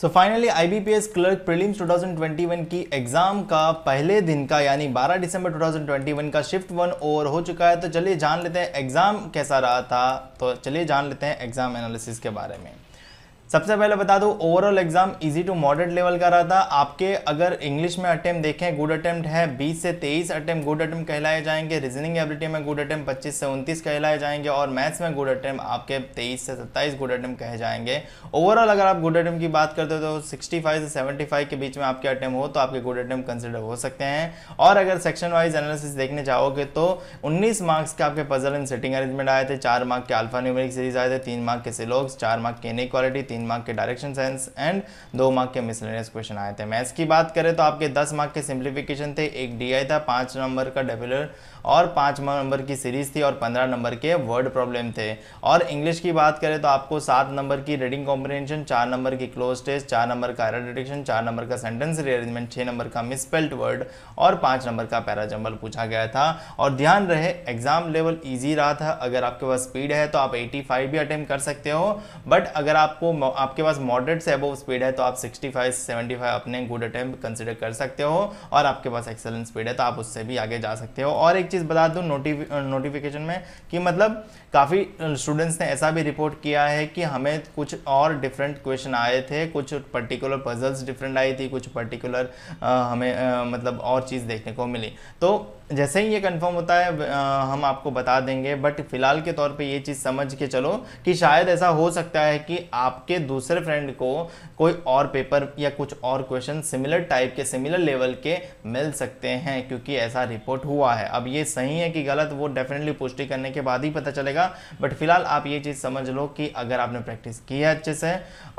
so finally I B P S clerk twenty 2021 की exam का पहले दिन का यानी 12 दिसंबर 2021 का शिफ्ट वन ओवर हो चुका है तो चलिए जान लेते हैं एग्जाम कैसा रहा था तो चलिए जान लेते हैं एग्जाम एनालिसिस के बारे में सबसे पहले बता दूं overall exam easy to moderate level का रहा था आपके अगर इंग्लिश में अटेम्प्ट देखें गुड अटेम्प्ट है 20 से 23 अटेम्प्ट गुड अटेम्प्ट कहलाए जाएंगे रीजनिंग एबिलिटी में गुड अटेम्प्ट 25 से 29 कहलाए जाएंगे और मैथ्स में गुड अटेम्प्ट आपके 23 से 27 गुड अटेम्प्ट कहे जाएंगे ओवरऑल अगर आप गुड अटेम्प्ट की बात करते हो तो सिक्सटी से सेवेंटी के बीच में आपके अटैम्प हो तो आपके गुड अटेम्प्ट कंसिडर हो सकते हैं और अगर सेक्शन वाइज एनालिसिस देखने जाओगे तो उन्नीस मार्क्स के आपके पजल एंड सेटिंग अरेंजमेंट आए थे चार मार्क के अल्फा न्यूमेरिक सीरीज आए थे तीन मार्क के सिलोक्स चार मार्क के इन तीन तीन मार्क के डायरेक्शन सेंस एंड दो मार्क के मिसलेनियस क्वेश्चन आए थे मैथ्स की बात करें तो आपके दस मार्क के सिंप्लीफिकेशन थे एक डी था पाँच नंबर का डेबुलर और पाँच नंबर की सीरीज थी और पंद्रह नंबर के वर्ड प्रॉब्लम थे और इंग्लिश की बात करें तो आपको सात नंबर की रीडिंग कॉम्प्रीहेंशन चार नंबर की क्लोज टेस्ट चार नंबर का एरर डिटेक्शन चार नंबर का सेंटेंस रीअरेंजमेंट छः नंबर का मिसपेल्ड वर्ड और पाँच नंबर का पैराजम्बल पूछा गया था और ध्यान रहे एग्जाम लेवल ईजी रहा था अगर आपके पास स्पीड है तो आप एटी भी अटेम्प्ट कर सकते हो बट अगर आपको आपके पास मॉडरेट से अबोव स्पीड है तो आप 65 75 अपने गुड अटैम्प कंसिडर कर सकते हो और आपके पास एक्सेलेंट स्पीड है तो आप उससे भी आगे जा सकते हो और एक चीज़ बता दूँ नोटिफिकेशन नोटिफिकेशन में कि मतलब काफ़ी स्टूडेंट्स ने ऐसा भी रिपोर्ट किया है कि हमें कुछ और डिफरेंट क्वेश्चन आए थे कुछ पर्टिकुलर पजल्स डिफरेंट आई थी कुछ पर्टिकुलर हमें आ, मतलब और चीज़ देखने को मिली तो जैसे ही ये कंफर्म होता है आ, हम आपको बता देंगे बट फिलहाल के तौर पे ये चीज़ समझ के चलो कि शायद ऐसा हो सकता है कि आपके दूसरे फ्रेंड को कोई और पेपर या कुछ और क्वेश्चन सिमिलर टाइप के सिमिलर लेवल के मिल सकते हैं क्योंकि ऐसा रिपोर्ट हुआ है अब ये सही है कि गलत वो डेफिनेटली पुष्टि करने के बाद ही पता चलेगा बट फिलहाल आप ये चीज़ समझ लो कि अगर आपने प्रैक्टिस की है अच्छे से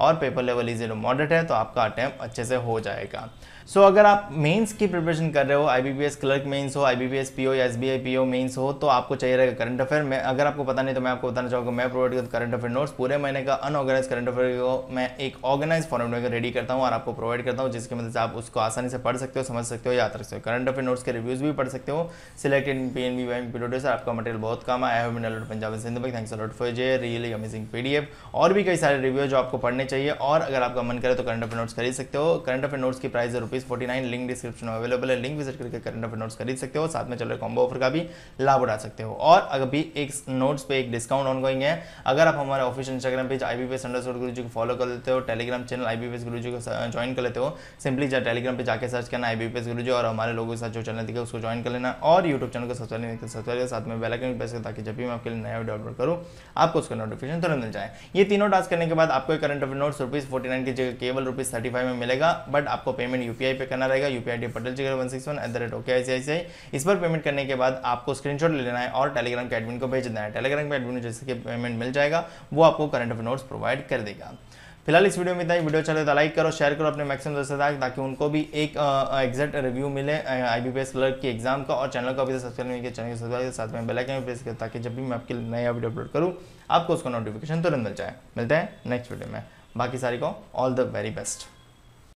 और paper level easy to moderate है तो आपका अटैम्प अच्छे से हो जाएगा सो so, अगर आप मेंस की प्रिपरेशन कर रहे हो आईबीबीएस क्लर्क मेंस हो आईबीबीएस पीओ या एसबीआई पीओ मेंस हो तो आपको चाहिए रहेगा करंट अफेयर मैं अगर आपको पता नहीं तो मैं आपको बताना चाहूँगा मैं प्रोवाइड करता करंट अफेयर नोट्स पूरे महीने का अनऑर्गेनाइज करंट अफेयर वीडियो को मैं एक ऑर्गेनाइज फॉर्मेट में रेडी करता हूँ और आपको प्रोवाइड करता हूँ जिसकी मदद मतलब से आप उसको आसानी से पढ़ सकते हो समझ सकते हो याद रख सकते हो करंट अफेयर नोट्स के रिव्यूज़ भी पढ़ सकते हो select in P N B Y P sir आपका मटेरियल बहुत काम आया है Minal Punjab Sind bank thanks a lot for जे रियली अमेजिंग पी और भी कई सारे रिव्यू जो आपको पढ़ने चाहिए और अगर आपका मन करे तो करंट अफेयर नोट्स खरीद सकते हो करंट अफेयर नोट्स की प्राइस है rupees forty nine link description में अवेलेबल है लिंक विजिट करके करंट अफेयर नोट्स खरीद सकते हो साथ में चल रहे कॉम्बो ऑफर का भी लाभ उठा सकते हो और अगर भी एक नोट्स पे एक डिस्काउंट ऑन गोइंग है अगर आप हमारे official Instagram page I B पे संडर गुरुजी जी को फॉलो कर लेते हो टेलीग्राम चैनल आई बी गुरु जी को ज्वाइन कर लेते हो सिंपली टेलीग्राम पर जाकर सर्च करना आई बी और हमारे लोगों के साथ जो चैनल दिखे उसको ज्वाइन कर लेना और यूट्यूब चैनल को सब्सक्राइब नहीं सब्सक्राइब साथ में बेलाइकन प्रेस ताकि जब भी मैं आपके लिए नया वीडियो अपलोड करूँ आपको उसका नोटिफिकेशन तुरंत मिल जाए ये तीनों टास्क करने के बाद आपको current affair notes rupees forty nine की जगह केवल रुपीज़ थर्टी फाइव में मिलेगा बट आपको पेमेंट यू पे करना रहेगा U P I D Patel G one six one eight the rate okay I C इस पर पेमेंट करने के बाद आपको स्क्रीनशॉट ले लेना है और टेलीग्राम के एडमिन को भेज देना है टेलीग्राम के एडमिन जैसे कि पेमेंट मिल जाएगा वो आपको करंट ऑफ नोट्स प्रोवाइड कर देगा जाएगा फिलहाल इस वीडियो में इतना ही वीडियो चले अच्छा तो लाइक करो शेयर करो अपने मैक्सिमम दोस्तों तक ताकि उनको भी एक एग्जैक्ट रिव्यू मिले आई बी क्लर्क की एग्जाम का और चैनल को अभी तक सब्सक्राइब नहीं किया चैनल सब्सक्राइब साथ में बेलाइकन भी प्रेस कर ताकि जब भी मैं आपके लिए नया वीडियो अपलोड करूँ आपको उसका नोटिफिकेशन तुरंत मिल जाए मिलते हैं नेक्स्ट वीडियो में बाकी सारी को ऑल द वेरी बेस्ट